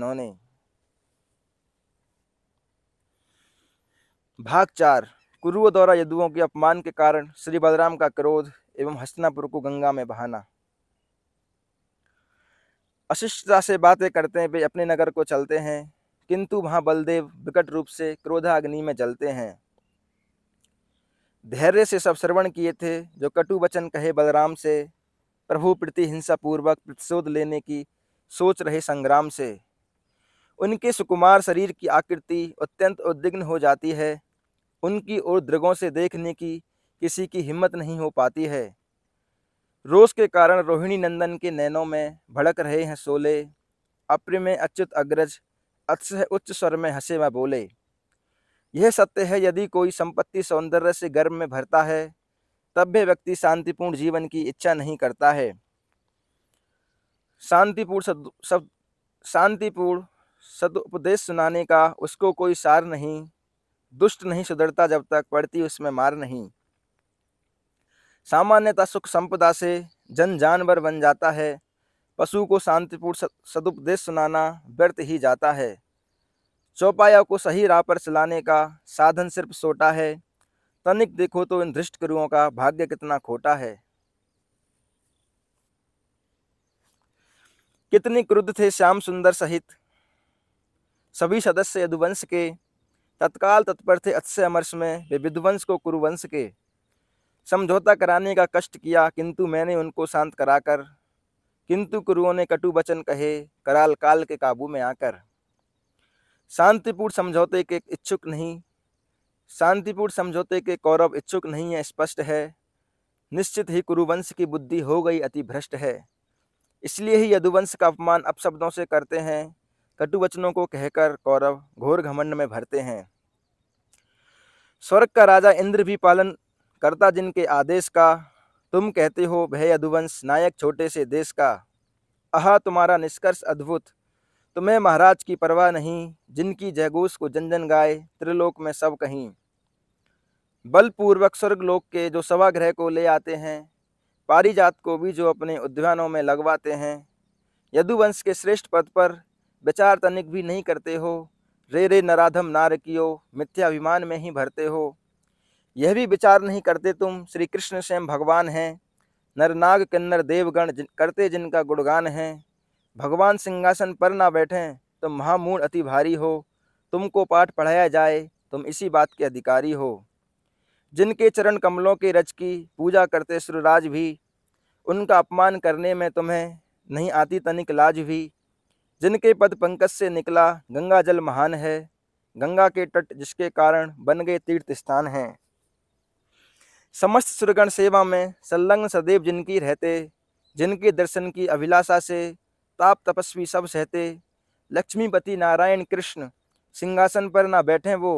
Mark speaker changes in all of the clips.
Speaker 1: नहीं भाग चार कुरुओं द्वारा यदुओं के अपमान के कारण श्री बलराम का क्रोध एवं हस्तनापुर को गंगा में बहाना अशिष्टता से बातें करते वे अपने नगर को चलते हैं किंतु वहां बलदेव विकट रूप से क्रोधाग्नि में जलते हैं धैर्य से सब श्रवण किए थे जो कटु वचन कहे बलराम से प्रभु प्रति हिंसा पूर्वक प्रतिशोध लेने की सोच रहे संग्राम से उनके सुकुमार शरीर की आकृति अत्यंत उद्विग्न हो जाती है उनकी ओर दृगों से देखने की किसी की हिम्मत नहीं हो पाती है रोष के कारण रोहिणी नंदन के नैनों में भड़क रहे हैं सोले अप्र में अच्युत अग्रज अक्ष उच्च स्वर में हंसे व बोले यह सत्य है यदि कोई संपत्ति सौंदर्य से गर्व में भरता है तब भी व्यक्ति शांतिपूर्ण जीवन की इच्छा नहीं करता है शांतिपूर्ण शब्द शांतिपूर्ण सदुपदेश सुनाने का उसको कोई सार नहीं दुष्ट नहीं सुधरता जब तक पड़ती उसमें मार नहीं सामान्यतः सुख संपदा से जन जानवर बन जाता है पशु को शांतिपूर्ण सदुपदेश सुनाना व्यर्थ ही जाता है चौपाया को सही राह पर चलाने का साधन सिर्फ सोटा है तनिक देखो तो इन धृष्ट गुरुओं का भाग्य कितना खोटा है कितने क्रुद्ध थे श्याम सुंदर सहित सभी सदस्य यदुवंश के तत्काल तत्पर थे अच्छे अमर्ष में वे विध्वंश को कुरुवंश के समझौता कराने का कष्ट किया किंतु मैंने उनको शांत कराकर किंतु कुरुओं ने कटु वचन कहे कराल काल के काबू में आकर शांतिपूर्ण समझौते के इच्छुक नहीं शांतिपूर्ण समझौते के कौरव इच्छुक नहीं है स्पष्ट है निश्चित ही कुरुवंश की बुद्धि हो गई अति भ्रष्ट है इसलिए ही यदुवंश का अपमान अपशब्दों से करते हैं कटु वचनों को कहकर कौरव घोर घमंड में भरते हैं स्वर्ग का राजा इंद्र भी पालन करता जिनके आदेश का तुम कहते हो भय यदुवंश नायक छोटे से देश का आह तुम्हारा निष्कर्ष अद्भुत तुम्हें महाराज की परवाह नहीं जिनकी जयगोस को जन जन गाए त्रिलोक में सब कहीं बलपूर्वक स्वर्गलोक के जो सवाग्रह को ले आते हैं पारिजात को भी जो अपने उद्यानों में लगवाते हैं यदुवंश के श्रेष्ठ पद पर विचार तनिक भी नहीं करते हो रे रे नराधम नारकियो मिथ्याभिमान में ही भरते हो यह भी विचार नहीं करते तुम श्री कृष्ण स्वयं भगवान हैं नरनाग किन्नर देवगण जिन, करते जिनका गुणगान है भगवान सिंहासन पर ना बैठें तो महामूढ़ अति भारी हो तुमको पाठ पढ़ाया जाए तुम इसी बात के अधिकारी हो जिनके चरण कमलों के रज की पूजा करते सुरराज भी उनका अपमान करने में तुम्हें नहीं आती तनिक लाज भी जिनके पद पंकज से निकला गंगा जल महान है गंगा के तट जिसके कारण बन गए तीर्थ स्थान हैं समस्त सुरगण सेवा में संलग्न सदैव जिनकी रहते जिनके दर्शन की अभिलाषा से ताप तपस्वी सब सहते लक्ष्मीपति नारायण कृष्ण सिंहासन पर ना बैठे वो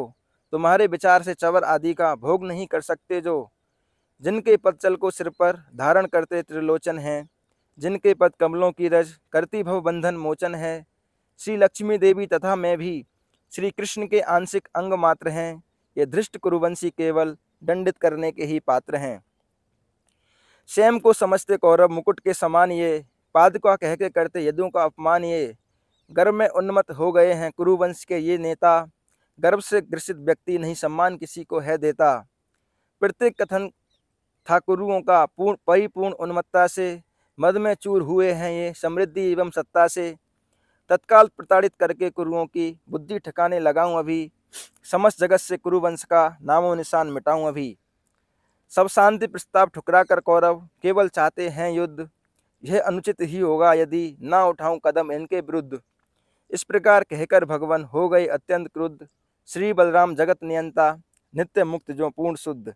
Speaker 1: तुम्हारे विचार से चवर आदि का भोग नहीं कर सकते जो जिनके पदचल को सिर पर धारण करते त्रिलोचन हैं जिनके पद कमलों की रज करती भव बंधन मोचन है श्री लक्ष्मी देवी तथा मैं भी श्री कृष्ण के आंशिक अंग मात्र हैं ये धृष्ट कुरुवंशी केवल दंडित करने के ही पात्र हैं स्वयं को समझते कौरव मुकुट के समान ये पाद का कह के करते यदों का अपमान ये गर्भ में उन्मत हो गए हैं कुरुवंश के ये नेता गर्भ से ग्रसित व्यक्ति नहीं सम्मान किसी को है देता प्रत्येक कथन था कुरुओं का पूर्ण परिपूर्ण उन्मत्ता से मद में चूर हुए हैं ये समृद्धि एवं सत्ता से तत्काल प्रताड़ित करके कुरुओं की बुद्धि ठकाने लगाऊं अभी समस्त जगत से कुरुवंश का नामो निशान मिटाऊं अभी सब शांति प्रस्ताव ठुकरा कर कौरव केवल चाहते हैं युद्ध यह अनुचित ही होगा यदि ना उठाऊं कदम इनके विरुद्ध इस प्रकार कहकर भगवान हो गए अत्यंत क्रुद्ध श्री बलराम जगत नियंता नित्य मुक्त जो पूर्ण शुद्ध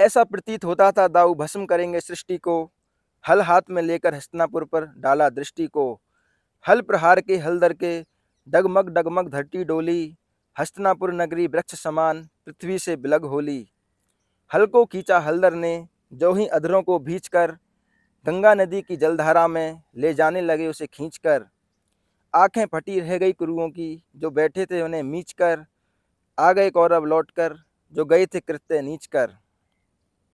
Speaker 1: ऐसा प्रतीत होता था दाऊ भस्म करेंगे सृष्टि को हल हाथ में लेकर हस्तनापुर पर डाला दृष्टि को हल प्रहार के हलदर के डगमग डगमग धरती डोली हस्तनापुर नगरी वृक्ष समान पृथ्वी से बिलग होली हल को खींचा हलदर ने जो ही अधरों को भींच कर गंगा नदी की जलधारा में ले जाने लगे उसे खींच कर आँखें फटी रह गई कुरुओं की जो बैठे थे उन्हें मींच कर आ गए कौरव लौट कर जो गए थे कृत्य नीच कर